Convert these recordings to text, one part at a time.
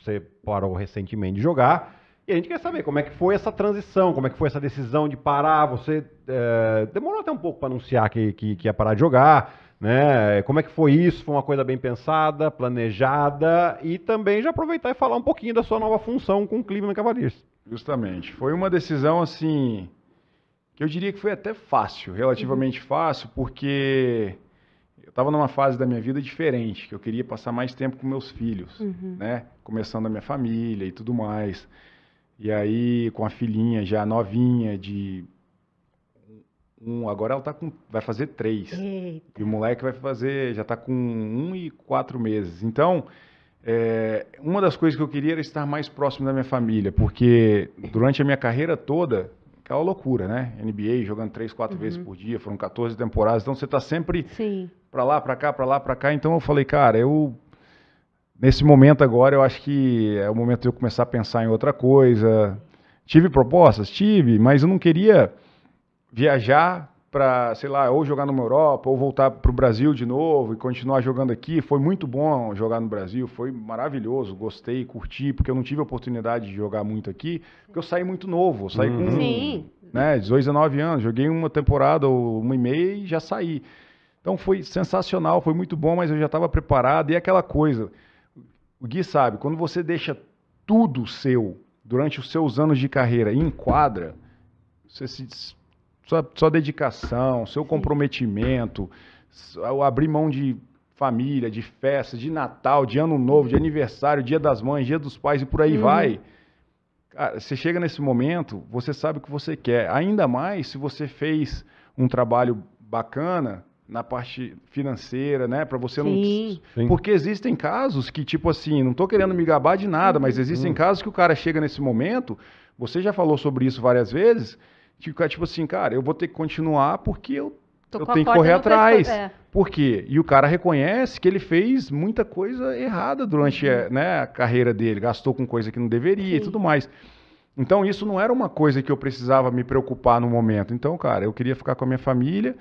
você parou recentemente de jogar. E a gente quer saber como é que foi essa transição, como é que foi essa decisão de parar. Você é, demorou até um pouco para anunciar que, que, que, ia parar de jogar, né? Como é que foi isso? Foi uma coisa bem pensada, planejada e também já aproveitar e falar um pouquinho da sua nova função com o Clima Cavaliers. Justamente. Foi uma decisão assim que eu diria que foi até fácil, relativamente uhum. fácil, porque eu estava numa fase da minha vida diferente, que eu queria passar mais tempo com meus filhos, uhum. né? Começando a minha família e tudo mais. E aí, com a filhinha já novinha de um, agora ela tá com, vai fazer três. Eita. E o moleque vai fazer, já está com um e quatro meses. Então, é, uma das coisas que eu queria era estar mais próximo da minha família, porque durante a minha carreira toda aquela loucura, né? NBA jogando três, quatro uhum. vezes por dia, foram 14 temporadas, então você está sempre para lá, para cá, para lá, para cá. Então eu falei, cara, eu nesse momento agora eu acho que é o momento de eu começar a pensar em outra coisa. Tive propostas, tive, mas eu não queria viajar para, sei lá, ou jogar numa Europa, ou voltar para o Brasil de novo e continuar jogando aqui. Foi muito bom jogar no Brasil, foi maravilhoso, gostei, curti, porque eu não tive a oportunidade de jogar muito aqui, porque eu saí muito novo, saí com uhum. Sim. Né, 18, 19 anos, joguei uma temporada ou uma e meia e já saí. Então foi sensacional, foi muito bom, mas eu já estava preparado. E é aquela coisa, o Gui sabe, quando você deixa tudo seu durante os seus anos de carreira em quadra, você se sua, sua dedicação, seu comprometimento, o abrir mão de família, de festa, de Natal, de Ano Novo, de uhum. aniversário, Dia das Mães, Dia dos Pais e por aí uhum. vai. Cara, você chega nesse momento, você sabe o que você quer. Ainda mais se você fez um trabalho bacana na parte financeira, né, para você Sim. não Sim. porque existem casos que tipo assim, não tô querendo me gabar de nada, mas uhum. existem uhum. casos que o cara chega nesse momento, você já falou sobre isso várias vezes, tipo assim, cara, eu vou ter que continuar porque eu, eu tenho que correr atrás. Pesco... É. Por quê? E o cara reconhece que ele fez muita coisa errada durante uhum. Eh, né, a carreira dele, gastou com coisa que não deveria Sim. e tudo mais. Então isso não era uma coisa que eu precisava me preocupar no momento. Então, cara, eu queria ficar com a minha família.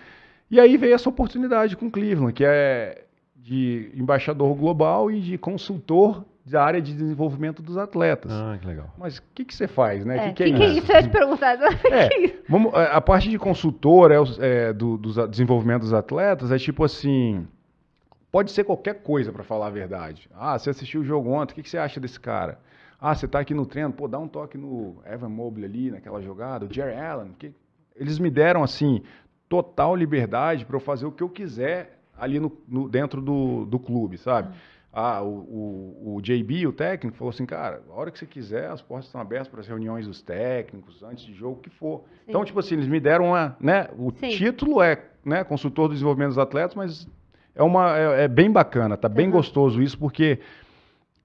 E aí veio essa oportunidade com Cleveland, que é de embaixador global e de consultor da área de desenvolvimento dos atletas. Ah, que legal. Mas o que, que você faz, né? O é, que, que, é que, que, é isso? Eu ia te perguntar. é, vamos, é, a parte de consultor é, é do, do desenvolvimento dos atletas é tipo assim... Pode ser qualquer coisa, para falar a verdade. Ah, você assistiu o jogo ontem, o que, que você acha desse cara? Ah, você está aqui no treino, pô, dá um toque no Evan Mobley ali, naquela jogada, o Jerry Allen. Que... Eles me deram, assim, total liberdade para eu fazer o que eu quiser ali no, no dentro do, do clube, sabe? Hum. Ah, o, o, o JB, o técnico, falou assim, cara, a hora que você quiser, as portas estão abertas para as reuniões dos técnicos, antes de jogo, o que for. Sim. Então, tipo assim, eles me deram uma, né, o Sim. título é, né, consultor do desenvolvimento dos atletas, mas é uma, é, é bem bacana, tá uhum. bem gostoso isso, porque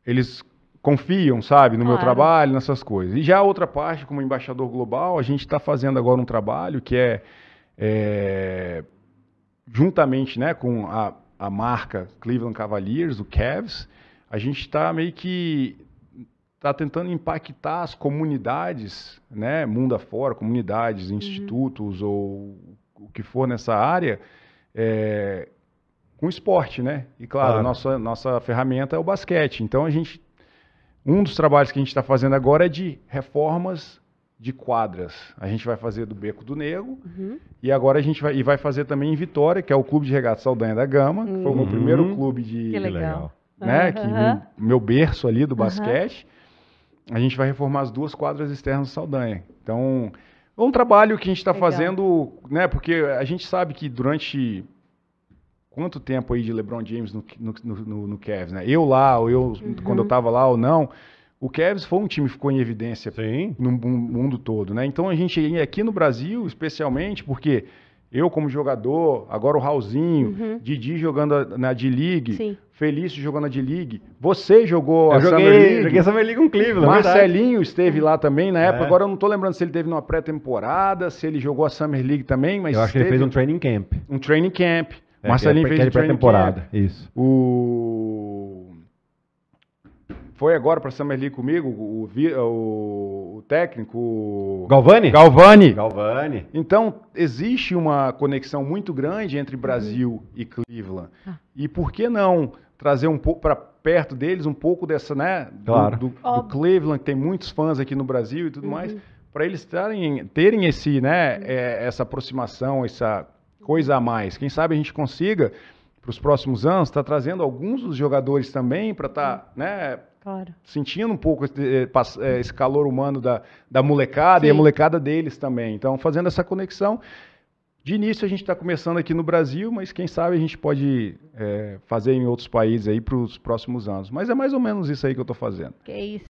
eles confiam, sabe, no claro. meu trabalho, nessas coisas. E já a outra parte, como embaixador global, a gente está fazendo agora um trabalho que é, é juntamente, né, com a a marca Cleveland Cavaliers, o Cavs, a gente está meio que está tentando impactar as comunidades, né, mundo afora, comunidades, uhum. institutos uhum. ou o que for nessa área, é, com esporte, né? E claro, claro, nossa nossa ferramenta é o basquete. Então a gente um dos trabalhos que a gente está fazendo agora é de reformas de quadras. A gente vai fazer do Beco do Negro uhum. e agora a gente vai, e vai fazer também em Vitória, que é o Clube de Regatas Saldanha da Gama, que uhum. foi o meu uhum. primeiro clube de... Que legal. Né, que meu, meu, berço ali do basquete. A gente vai reformar as duas quadras externas do Saldanha. Então, é um trabalho que a gente está fazendo, né, porque a gente sabe que durante quanto tempo aí de LeBron James no, no, no, no Cavs, né? Eu lá, ou eu, uhum. quando eu estava uhum. lá ou não, o Cavs foi um time que ficou em evidência Sim. no mundo todo, né? Então a gente aqui no Brasil, especialmente, porque eu como jogador, agora o Raulzinho, uhum. Didi jogando na D-League, Felício jogando na D-League, você jogou eu a joguei, Summer League. Joguei Summer League com Cleveland, é Marcelinho esteve lá também na época, é. agora eu não estou lembrando se ele teve numa pré-temporada, se ele jogou a Summer League também, mas Eu acho que ele fez um training camp. Um training camp. É, é Marcelinho fez é um training pré-temporada, isso. O foi agora para Summer League comigo, o, o, o técnico... Galvani? Galvani. Galvani. Então, existe uma conexão muito grande entre Brasil uhum. e Cleveland. Uhum. E por que não trazer um pouco para perto deles, um pouco dessa, né? Claro. Do, do, do, Cleveland, que tem muitos fãs aqui no Brasil e tudo uhum. mais, para eles terem, terem esse, né, uhum. é, essa aproximação, essa coisa a mais. Quem sabe a gente consiga para os próximos anos, está trazendo alguns dos jogadores também para estar, tá, né, claro. sentindo um pouco esse, eh, eh, esse, calor humano da, da molecada Sim. e a molecada deles também. Então, fazendo essa conexão. De início a gente está começando aqui no Brasil, mas quem sabe a gente pode é, fazer em outros países aí para os próximos anos. Mas é mais ou menos isso aí que eu estou fazendo. Que isso,